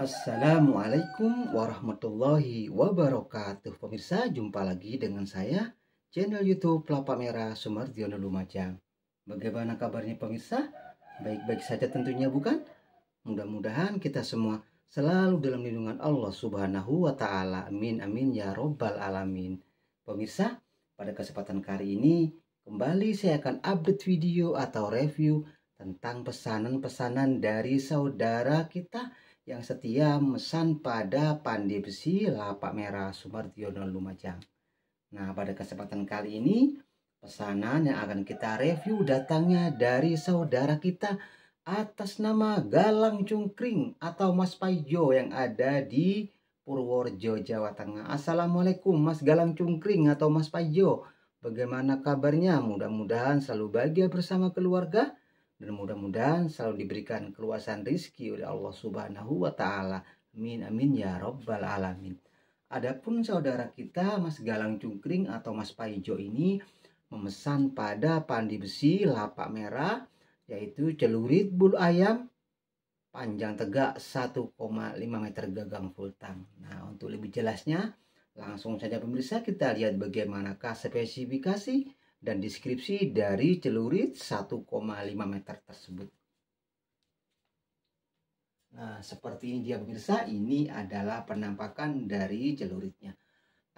Assalamualaikum warahmatullahi wabarakatuh Pemirsa jumpa lagi dengan saya channel youtube Pelapa Merah Sumardiono Lumajang Bagaimana kabarnya pemirsa? Baik-baik saja tentunya bukan? Mudah-mudahan kita semua selalu dalam lindungan Allah subhanahu wa ta'ala Amin amin ya robbal alamin Pemirsa pada kesempatan kali ini kembali saya akan update video atau review tentang pesanan-pesanan dari saudara kita yang setia memesan pada Pandi Besi Lapak Merah Sumartiono Lumajang. Nah, pada kesempatan kali ini pesanan yang akan kita review datangnya dari saudara kita atas nama Galang Cungkring atau Mas Paijo yang ada di Purworejo, Jawa Tengah. Assalamualaikum Mas Galang Cungkring atau Mas Paijo. Bagaimana kabarnya? Mudah-mudahan selalu bahagia bersama keluarga dan mudah-mudahan selalu diberikan keluasan rizki oleh Allah Subhanahu wa taala. Amin amin ya rabbal alamin. Adapun saudara kita Mas Galang Cungkring atau Mas Paijo ini memesan pada pandi besi lapak merah yaitu celurit bulu ayam panjang tegak 1,5 meter gagang full tank. Nah, untuk lebih jelasnya langsung saja pemirsa kita lihat bagaimanakah spesifikasi dan deskripsi dari celurit 1,5 meter tersebut. Nah, seperti ini dia pemirsa, ini adalah penampakan dari celuritnya.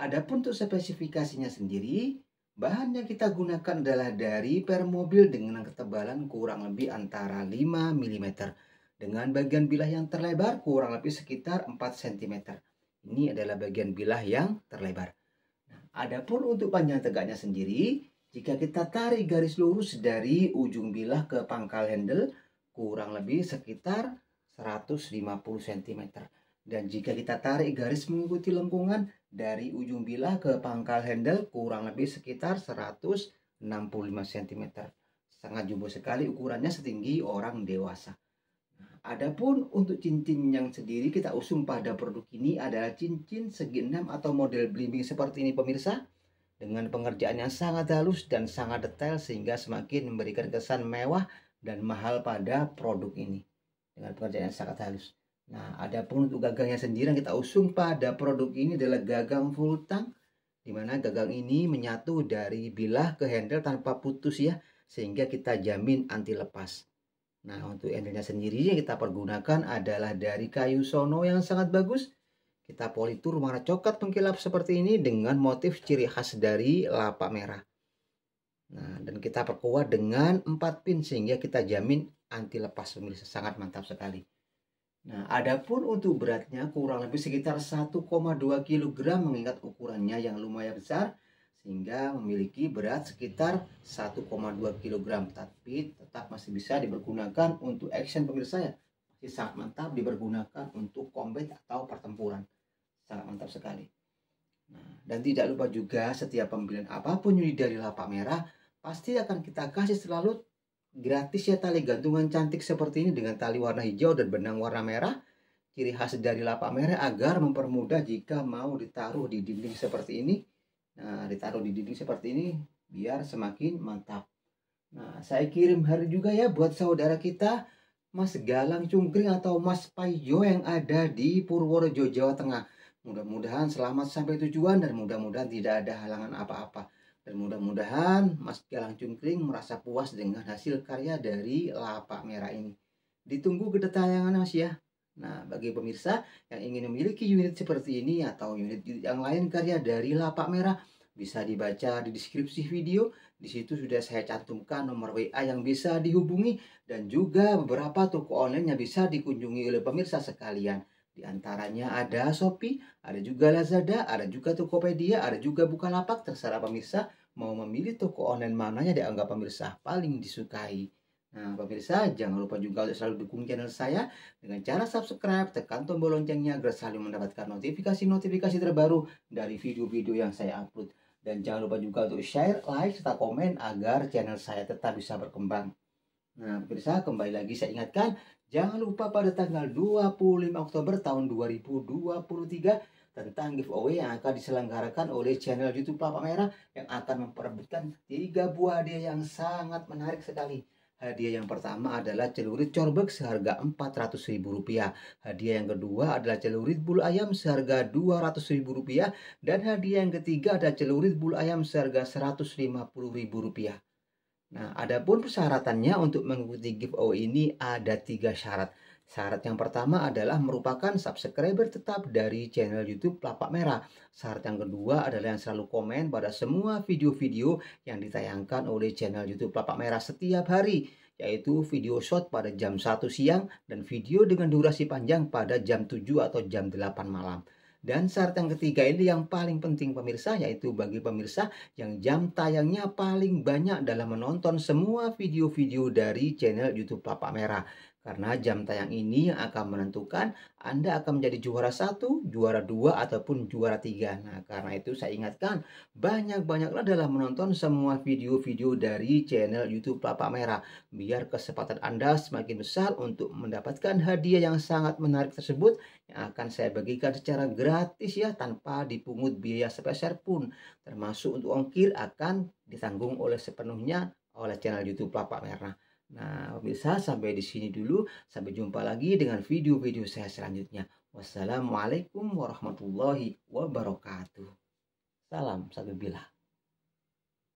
Adapun untuk spesifikasinya sendiri, bahan yang kita gunakan adalah dari permobil dengan ketebalan kurang lebih antara 5 mm dengan bagian bilah yang terlebar kurang lebih sekitar 4 cm. Ini adalah bagian bilah yang terlebar. Nah, adapun untuk panjang tegaknya sendiri, jika kita tarik garis lurus dari ujung bilah ke pangkal handle, kurang lebih sekitar 150 cm. Dan jika kita tarik garis mengikuti lengkungan dari ujung bilah ke pangkal handle, kurang lebih sekitar 165 cm. Sangat jumbo sekali ukurannya setinggi orang dewasa. Adapun untuk cincin yang sendiri kita usung pada produk ini adalah cincin segi enam atau model belimbing seperti ini pemirsa dengan pengerjaan yang sangat halus dan sangat detail sehingga semakin memberikan kesan mewah dan mahal pada produk ini dengan pengerjaan yang sangat halus. Nah, ada pun untuk gagangnya sendiri yang kita usung pada produk ini adalah gagang full tang di mana gagang ini menyatu dari bilah ke handle tanpa putus ya sehingga kita jamin anti lepas. Nah, untuk handle-nya sendiri yang kita pergunakan adalah dari kayu sono yang sangat bagus kita politur warna coklat mengkilap seperti ini dengan motif ciri khas dari lapak merah. Nah, dan kita perkuat dengan 4 pin sehingga kita jamin anti lepas pemirsa sangat mantap sekali. Nah, adapun untuk beratnya kurang lebih sekitar 1,2 kg mengingat ukurannya yang lumayan besar sehingga memiliki berat sekitar 1,2 kg tapi tetap masih bisa dipergunakan untuk action pemirsa ya. Masih sangat mantap dipergunakan untuk combat atau pertempuran sangat ah, mantap sekali. Nah, dan tidak lupa juga setiap pembelian apapun yang dari lapak merah pasti akan kita kasih selalu gratis ya tali gantungan cantik seperti ini dengan tali warna hijau dan benang warna merah ciri khas dari lapak merah agar mempermudah jika mau ditaruh di dinding seperti ini. Nah, ditaruh di dinding seperti ini biar semakin mantap. Nah, saya kirim hari juga ya buat saudara kita Mas Galang Cungkring atau Mas Paijo yang ada di Purworejo, Jawa Tengah. Mudah-mudahan selamat sampai tujuan dan mudah-mudahan tidak ada halangan apa-apa. Dan mudah-mudahan Mas Galang Cungkring merasa puas dengan hasil karya dari lapak merah ini. Ditunggu kedatangan Mas ya. Nah, bagi pemirsa yang ingin memiliki unit seperti ini atau unit yang lain karya dari lapak merah, bisa dibaca di deskripsi video. Di situ sudah saya cantumkan nomor WA yang bisa dihubungi dan juga beberapa toko online yang bisa dikunjungi oleh pemirsa sekalian. Di antaranya ada Shopee, ada juga Lazada, ada juga Tokopedia, ada juga Bukalapak. Terserah pemirsa mau memilih toko online mana mananya dianggap pemirsa paling disukai. Nah, pemirsa, jangan lupa juga untuk selalu dukung channel saya dengan cara subscribe, tekan tombol loncengnya agar selalu mendapatkan notifikasi-notifikasi terbaru dari video-video yang saya upload. Dan jangan lupa juga untuk share, like, serta komen agar channel saya tetap bisa berkembang. Nah, pemirsa, kembali lagi saya ingatkan, jangan lupa pada tanggal 25 Oktober tahun 2023 tentang giveaway yang akan diselenggarakan oleh channel YouTube Papa Merah yang akan memperebutkan tiga buah hadiah yang sangat menarik sekali. Hadiah yang pertama adalah celurit corbek seharga Rp400.000. Hadiah yang kedua adalah celurit bulu ayam seharga Rp200.000 dan hadiah yang ketiga adalah celurit bulu ayam seharga Rp150.000. Nah, adapun persyaratannya untuk mengikuti giveaway ini ada tiga syarat. Syarat yang pertama adalah merupakan subscriber tetap dari channel YouTube Lapak Merah. Syarat yang kedua adalah yang selalu komen pada semua video-video yang ditayangkan oleh channel YouTube Lapak Merah setiap hari, yaitu video short pada jam 1 siang dan video dengan durasi panjang pada jam 7 atau jam 8 malam. Dan syarat yang ketiga ini yang paling penting pemirsa yaitu bagi pemirsa yang jam tayangnya paling banyak dalam menonton semua video-video dari channel YouTube Papa Merah. Karena jam tayang ini yang akan menentukan Anda akan menjadi juara satu, juara dua, ataupun juara tiga. Nah, karena itu saya ingatkan, banyak-banyaklah dalam menonton semua video-video dari channel YouTube Papa Merah. Biar kesempatan Anda semakin besar untuk mendapatkan hadiah yang sangat menarik tersebut yang akan saya bagikan secara gratis ya, tanpa dipungut biaya sepeser pun. Termasuk untuk ongkir akan ditanggung oleh sepenuhnya oleh channel YouTube Papa Merah pemirsa, sampai di sini dulu. Sampai jumpa lagi dengan video-video saya selanjutnya. Wassalamualaikum warahmatullahi wabarakatuh. Salam satu bilah.